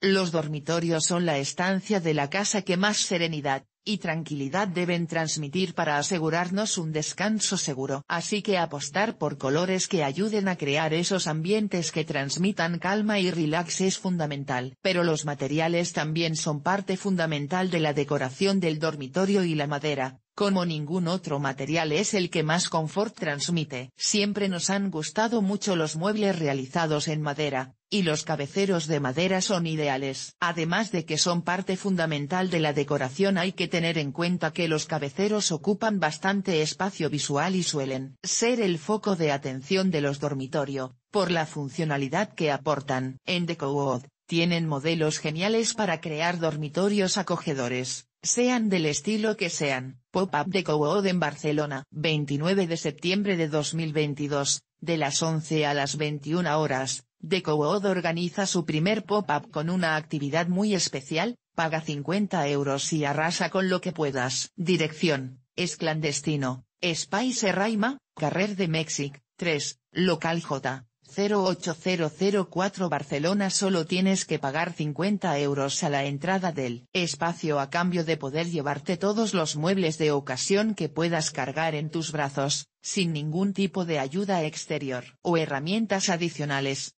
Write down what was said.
Los dormitorios son la estancia de la casa que más serenidad, y tranquilidad deben transmitir para asegurarnos un descanso seguro. Así que apostar por colores que ayuden a crear esos ambientes que transmitan calma y relax es fundamental. Pero los materiales también son parte fundamental de la decoración del dormitorio y la madera, como ningún otro material es el que más confort transmite. Siempre nos han gustado mucho los muebles realizados en madera, y los cabeceros de madera son ideales. Además de que son parte fundamental de la decoración hay que tener en cuenta que los cabeceros ocupan bastante espacio visual y suelen ser el foco de atención de los dormitorios. por la funcionalidad que aportan. En DecoWood, tienen modelos geniales para crear dormitorios acogedores, sean del estilo que sean. Pop-up DecoWood en Barcelona. 29 de septiembre de 2022, de las 11 a las 21 horas The organiza su primer pop-up con una actividad muy especial, paga 50 euros y arrasa con lo que puedas. Dirección, es clandestino, Spice Raima, Carrer de Mexic, 3, local J. 08004 Barcelona solo tienes que pagar 50 euros a la entrada del espacio a cambio de poder llevarte todos los muebles de ocasión que puedas cargar en tus brazos, sin ningún tipo de ayuda exterior o herramientas adicionales.